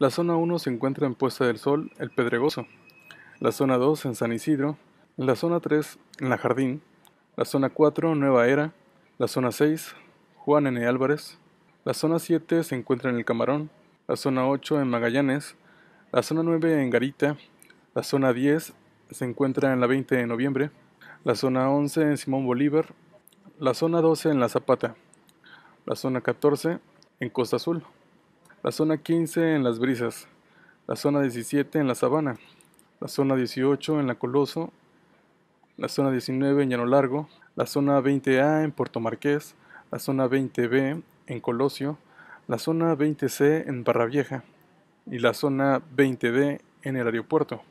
La zona 1 se encuentra en Puesta del Sol, El Pedregoso, la zona 2 en San Isidro, la zona 3 en La Jardín, la zona 4 Nueva Era, la zona 6 Juan N. Álvarez, la zona 7 se encuentra en El Camarón, la zona 8 en Magallanes, la zona 9 en Garita, la zona 10 se encuentra en la 20 de noviembre, la zona 11 en Simón Bolívar, la zona 12 en La Zapata, la zona 14 en Costa Azul la zona 15 en las brisas, la zona 17 en la sabana, la zona 18 en la Coloso, la zona 19 en Llano Largo, la zona 20A en Puerto Marqués, la zona 20B en Colosio, la zona 20C en barravieja y la zona 20D en el aeropuerto.